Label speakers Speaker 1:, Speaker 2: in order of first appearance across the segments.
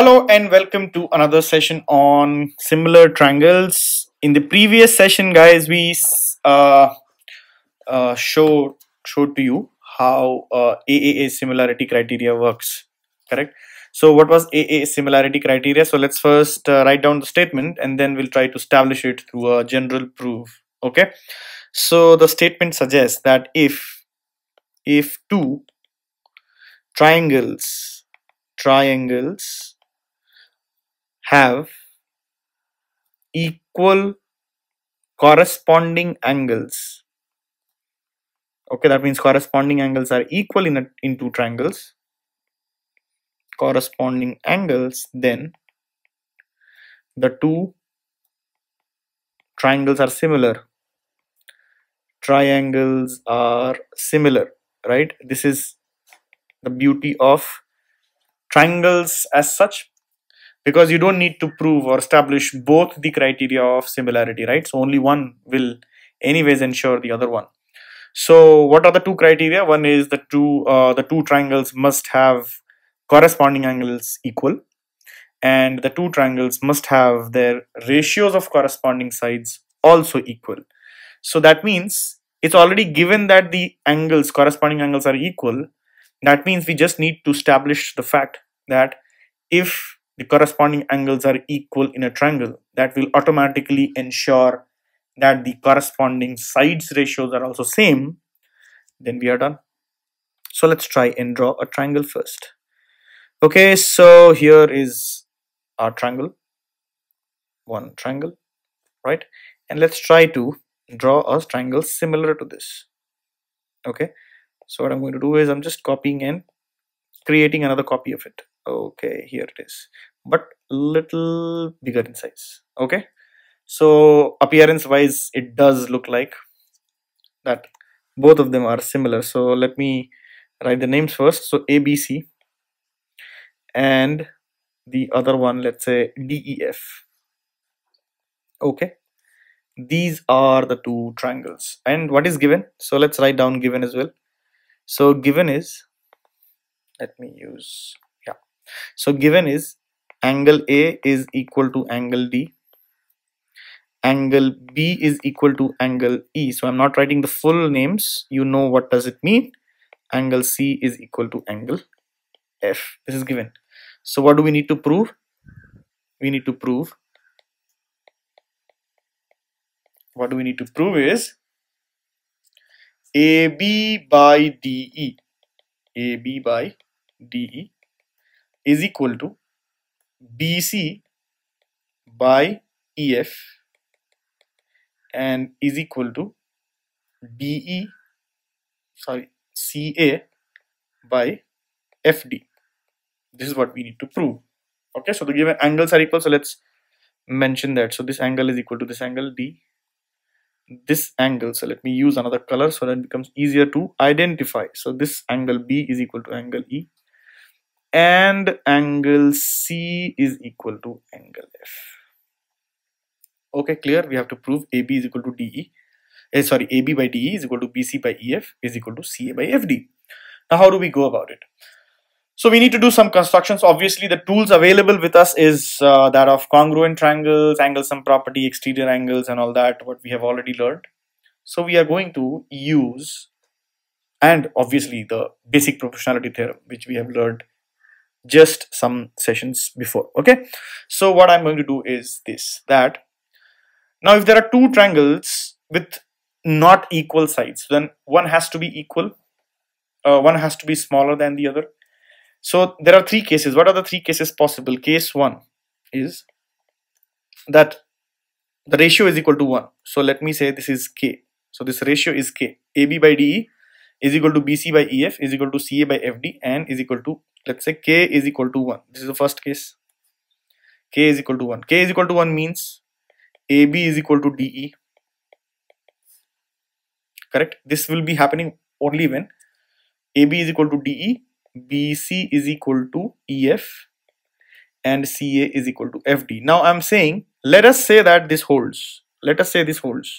Speaker 1: Hello and welcome to another session on similar triangles. In the previous session, guys, we uh, uh, show showed to you how uh, AAA similarity criteria works. Correct. So, what was AA similarity criteria? So, let's first uh, write down the statement, and then we'll try to establish it through a general proof. Okay. So, the statement suggests that if if two triangles triangles have equal corresponding angles okay that means corresponding angles are equal in, a, in two triangles corresponding angles then the two triangles are similar triangles are similar right this is the beauty of triangles as such because you don't need to prove or establish both the criteria of similarity right so only one will anyways ensure the other one so what are the two criteria one is the two uh, the two triangles must have corresponding angles equal and the two triangles must have their ratios of corresponding sides also equal so that means it's already given that the angles corresponding angles are equal that means we just need to establish the fact that if the corresponding angles are equal in a triangle that will automatically ensure that the corresponding sides ratios are also same then we are done so let's try and draw a triangle first okay so here is our triangle one triangle right and let's try to draw a triangle similar to this okay so what i'm going to do is i'm just copying and creating another copy of it okay here it is but little bigger in size okay so appearance wise it does look like that both of them are similar so let me write the names first so abc and the other one let's say def okay these are the two triangles and what is given so let's write down given as well so given is let me use yeah so given is angle A is equal to angle D angle B is equal to angle E so I'm not writing the full names you know what does it mean angle C is equal to angle F this is given so what do we need to prove we need to prove what do we need to prove is AB by DE AB by DE is equal to BC by EF and is equal to BE sorry CA by FD this is what we need to prove okay so the given angles are equal so let's mention that so this angle is equal to this angle D this angle so let me use another color so that it becomes easier to identify so this angle B is equal to angle E and angle C is equal to angle F. Okay, clear? We have to prove AB is equal to DE. Eh, sorry, AB by DE is equal to BC by EF is equal to CA by FD. Now, how do we go about it? So we need to do some constructions. Obviously, the tools available with us is uh, that of congruent triangles, angle sum property, exterior angles, and all that, what we have already learned. So we are going to use, and obviously the basic proportionality theorem, which we have learned just some sessions before okay so what i'm going to do is this that now if there are two triangles with not equal sides then one has to be equal uh, one has to be smaller than the other so there are three cases what are the three cases possible case one is that the ratio is equal to 1 so let me say this is k so this ratio is k ab by de is equal to bc by ef is equal to ca by fd and is equal to let's say k is equal to 1 this is the first case k is equal to 1 k is equal to 1 means ab is equal to de correct this will be happening only when ab is equal to de bc is equal to ef and ca is equal to fd now i'm saying let us say that this holds let us say this holds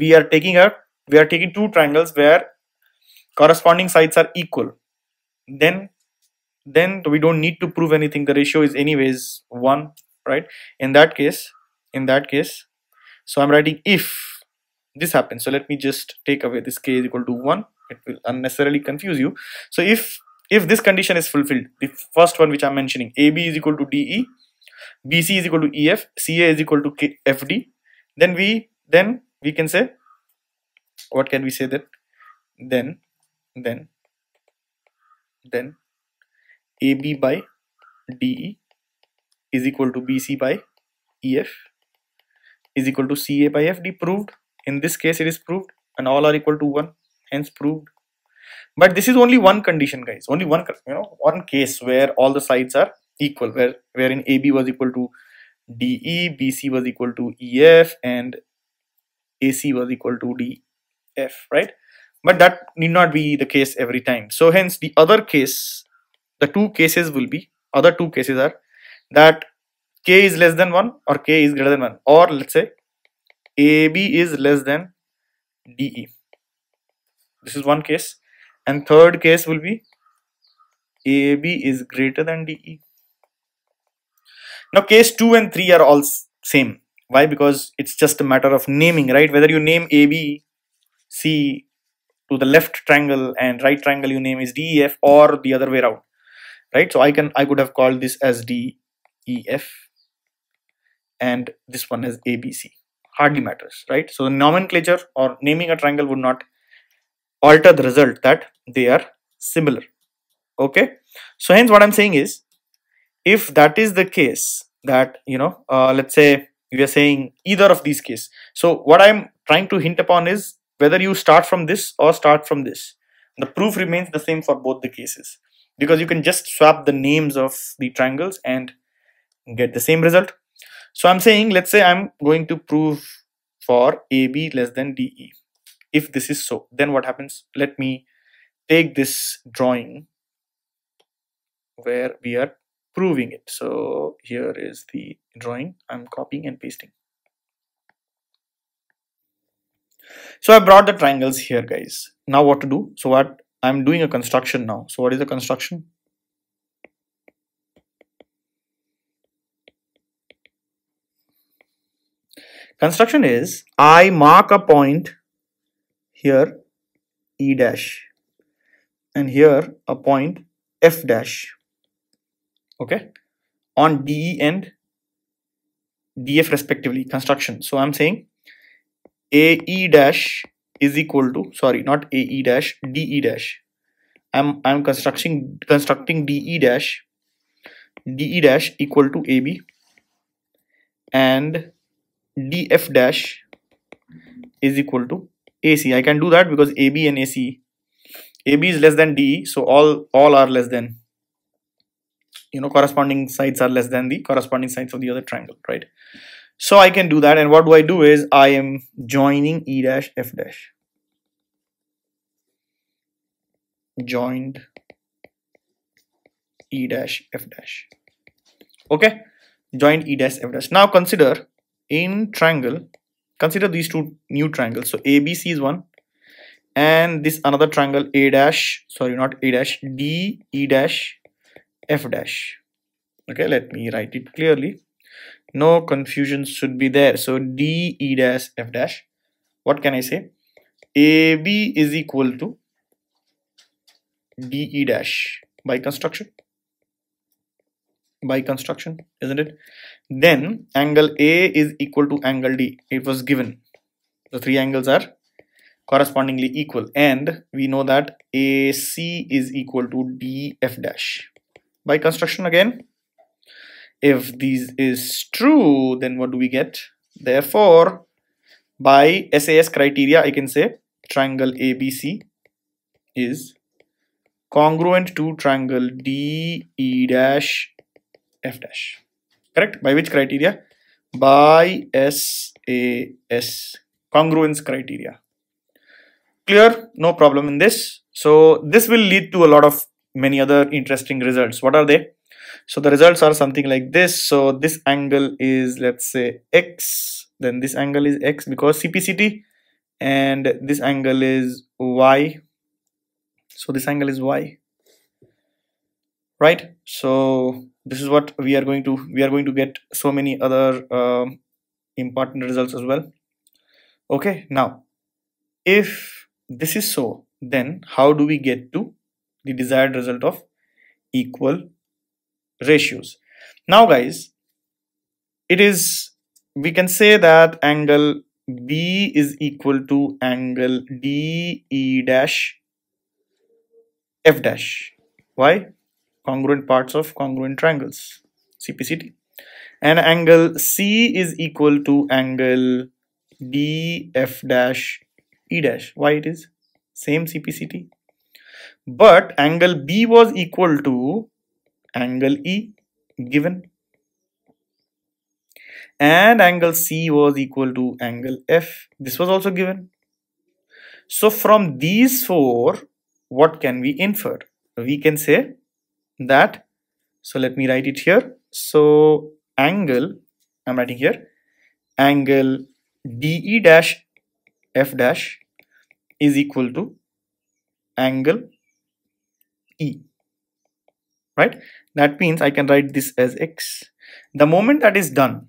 Speaker 1: we are taking a we are taking two triangles where corresponding sides are equal then then we don't need to prove anything the ratio is anyways one right in that case in that case so i'm writing if this happens so let me just take away this k is equal to 1 it will unnecessarily confuse you so if if this condition is fulfilled the first one which i'm mentioning ab is equal to de bc is equal to ef ca is equal to fd then we then we can say what can we say that then then then AB by DE is equal to BC by EF is equal to CA by FD proved in this case it is proved and all are equal to 1 hence proved but this is only one condition guys only one you know one case where all the sides are equal where wherein AB was equal to DE BC was equal to EF and AC was equal to DF right but that need not be the case every time so hence the other case the two cases will be other two cases are that k is less than 1 or k is greater than 1 or let's say ab is less than de this is one case and third case will be ab is greater than de now case 2 and 3 are all same why because it's just a matter of naming right whether you name ab c to the left triangle and right triangle you name is def or the other way around right so i can i could have called this as def and this one as abc hardly matters right so the nomenclature or naming a triangle would not alter the result that they are similar okay so hence what i'm saying is if that is the case that you know uh, let's say we are saying either of these case. so what i'm trying to hint upon is whether you start from this or start from this. The proof remains the same for both the cases because you can just swap the names of the triangles and get the same result. So I'm saying, let's say I'm going to prove for AB less than DE. If this is so, then what happens? Let me take this drawing where we are proving it. So here is the drawing I'm copying and pasting. so I brought the triangles here guys now what to do so what I'm doing a construction now so what is the construction construction is I mark a point here E dash and here a point F dash okay on DE and DF respectively construction so I'm saying AE dash is equal to sorry not AE dash DE dash I'm I'm constructing constructing DE dash DE dash equal to AB and DF dash is equal to AC I can do that because AB and AC AB is less than DE so all all are less than you know corresponding sides are less than the corresponding sides of the other triangle right so I can do that. And what do I do is I am joining E dash F dash. Joined E dash F dash. Okay. Joined E dash F dash. Now consider in triangle, consider these two new triangles. So ABC is one and this another triangle A dash, sorry, not A dash, D, E dash, F dash. Okay. Let me write it clearly no confusion should be there so d e dash f dash what can i say ab is equal to d e dash by construction by construction isn't it then angle a is equal to angle d it was given the three angles are correspondingly equal and we know that AC is equal to DF dash by construction again if these is true, then what do we get? Therefore, by SAS criteria, I can say triangle ABC is congruent to triangle DE dash F dash. Correct? By which criteria? By SAS congruence criteria. Clear? No problem in this. So this will lead to a lot of many other interesting results. What are they? So the results are something like this. So this angle is let's say X, then this angle is X because CPCT and this angle is Y. So this angle is Y, right? So this is what we are going to, we are going to get so many other um, important results as well. Okay, now if this is so, then how do we get to the desired result of equal ratios. Now guys, it is, we can say that angle B is equal to angle DE dash F dash. Why? Congruent parts of congruent triangles, CPCT. And angle C is equal to angle DF dash E dash. Why it is? Same CPCT. But angle B was equal to angle E given and angle C was equal to angle F. This was also given. So from these four, what can we infer? We can say that, so let me write it here. So angle, I'm writing here, angle DE dash F dash is equal to angle E right that means i can write this as x the moment that is done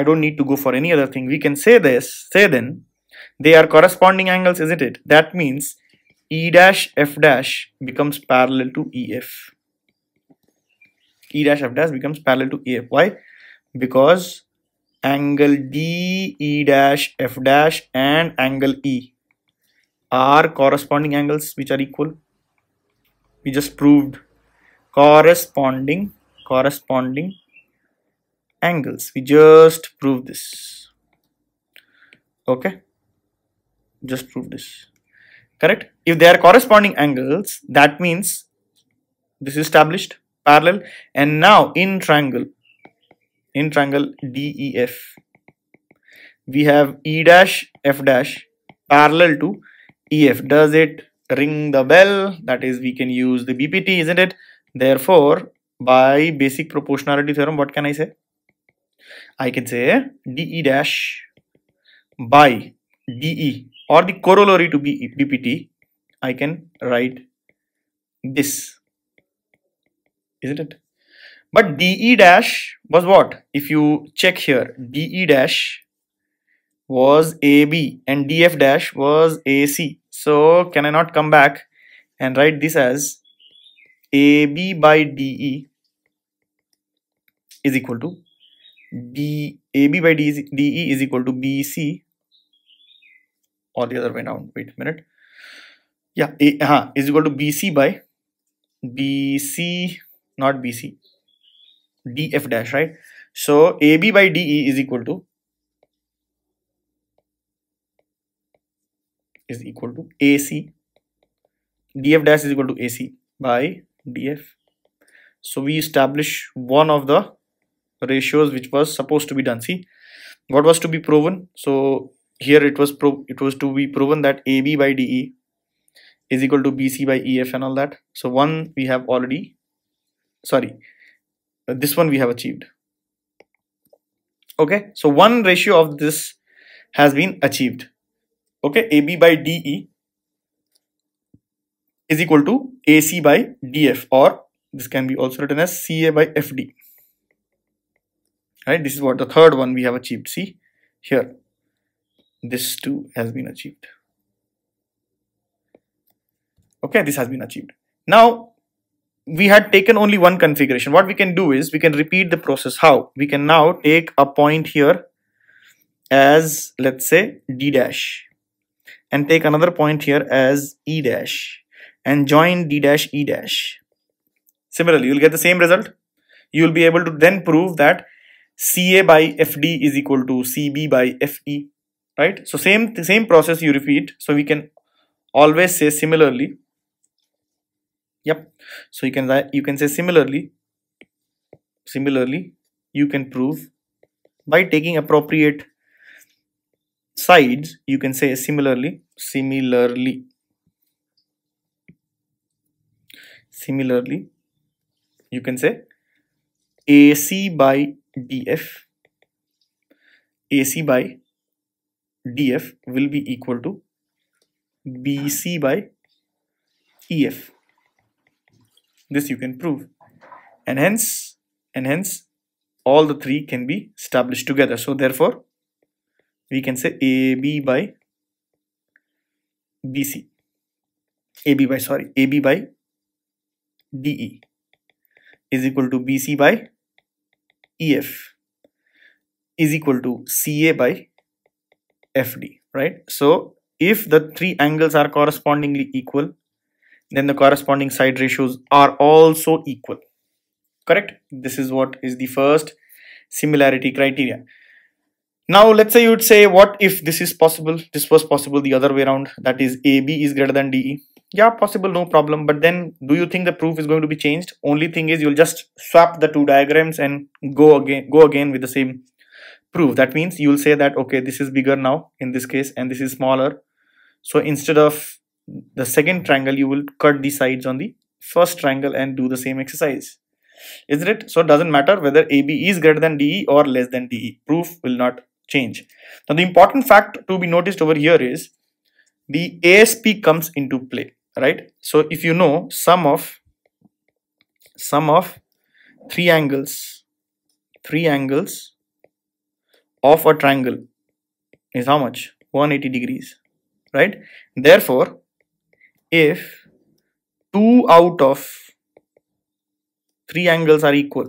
Speaker 1: i don't need to go for any other thing we can say this say then they are corresponding angles isn't it that means e dash f dash becomes parallel to ef e dash f dash becomes parallel to ef why because angle d e dash f dash and angle e are corresponding angles which are equal we just proved corresponding corresponding angles we just prove this okay just prove this correct if they are corresponding angles that means this is established parallel and now in triangle in triangle DEF we have E dash F dash parallel to EF does it ring the bell that is we can use the BPT isn't it Therefore, by basic proportionality theorem, what can I say? I can say dE dash by dE or the corollary to BPT, I can write this, isn't it? But dE dash was what? If you check here, dE dash was AB and dF dash was AC. So can I not come back and write this as AB by DE is equal to D. AB by DE, DE is equal to BC or the other way around. Wait a minute. Yeah, A uh -huh, is equal to BC by BC, not BC, DF dash, right? So AB by DE is equal to is equal to AC. DF dash is equal to AC by df so we establish one of the ratios which was supposed to be done see what was to be proven so here it was pro it was to be proven that ab by de is equal to bc by ef and all that so one we have already sorry this one we have achieved okay so one ratio of this has been achieved okay ab by de is equal to AC by DF or this can be also written as CA by FD. Right, this is what the third one we have achieved. See here, this too has been achieved. Okay, this has been achieved. Now we had taken only one configuration. What we can do is we can repeat the process. How? We can now take a point here as let's say D dash and take another point here as E dash and join d dash e dash. Similarly, you'll get the same result. You'll be able to then prove that CA by FD is equal to CB by FE, right? So same same process you repeat. So we can always say similarly. Yep. So you can you can say similarly. Similarly, you can prove by taking appropriate sides. You can say similarly, similarly. Similarly, you can say AC by DF, AC by DF will be equal to BC by EF. This you can prove. And hence, and hence, all the three can be established together. So therefore, we can say AB by BC. AB by, sorry, AB by DE is equal to BC by EF is equal to CA by FD, right? So if the three angles are correspondingly equal, then the corresponding side ratios are also equal, correct? This is what is the first similarity criteria. Now let's say you would say what if this is possible, this was possible the other way around that is AB is greater than DE yeah possible no problem but then do you think the proof is going to be changed only thing is you'll just swap the two diagrams and go again go again with the same proof that means you'll say that okay this is bigger now in this case and this is smaller so instead of the second triangle you will cut the sides on the first triangle and do the same exercise isn't it so it doesn't matter whether AB is greater than DE or less than DE proof will not change now the important fact to be noticed over here is the ASP comes into play right so if you know sum of sum of three angles three angles of a triangle is how much 180 degrees right therefore if two out of three angles are equal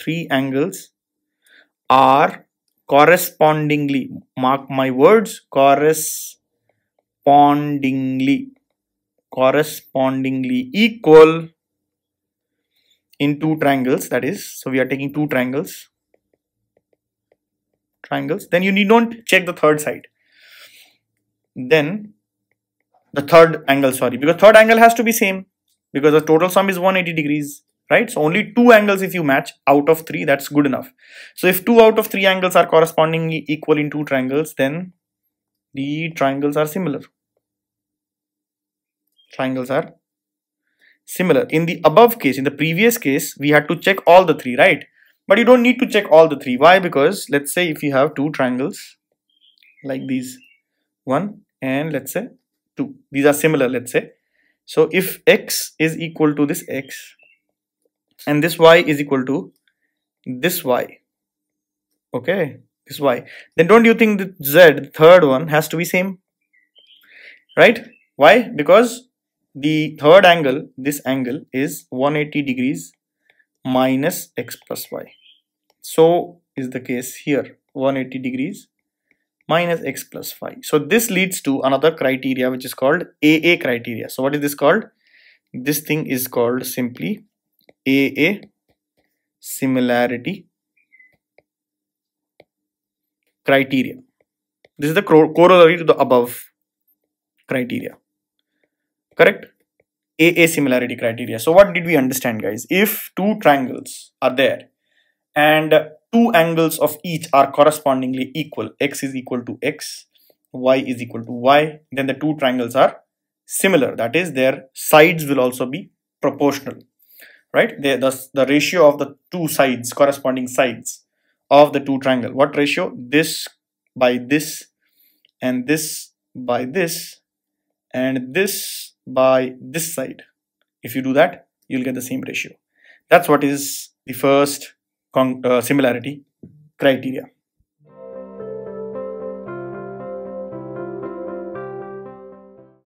Speaker 1: three angles are correspondingly mark my words correspondingly correspondingly equal in two triangles that is so we are taking two triangles triangles then you need not check the third side then the third angle sorry because third angle has to be same because the total sum is 180 degrees right so only two angles if you match out of three that's good enough so if two out of three angles are correspondingly equal in two triangles then the triangles are similar triangles are similar. In the above case, in the previous case, we had to check all the three, right? But you don't need to check all the three. Why? Because let's say if you have two triangles like these, one and let's say two. These are similar, let's say. So if x is equal to this x and this y is equal to this y, okay, this y, then don't you think the z, the third one, has to be same? Right? Why? Because the third angle, this angle is 180 degrees minus x plus y. So is the case here 180 degrees minus x plus plus y. So this leads to another criteria which is called AA criteria. So what is this called? This thing is called simply AA similarity criteria. This is the corollary to the above criteria correct AA similarity criteria so what did we understand guys if two triangles are there and two angles of each are correspondingly equal x is equal to x y is equal to y then the two triangles are similar that is their sides will also be proportional right they, the, the ratio of the two sides corresponding sides of the two triangle what ratio this by this and this by this and this by this side. If you do that, you'll get the same ratio. That's what is the first uh, similarity criteria.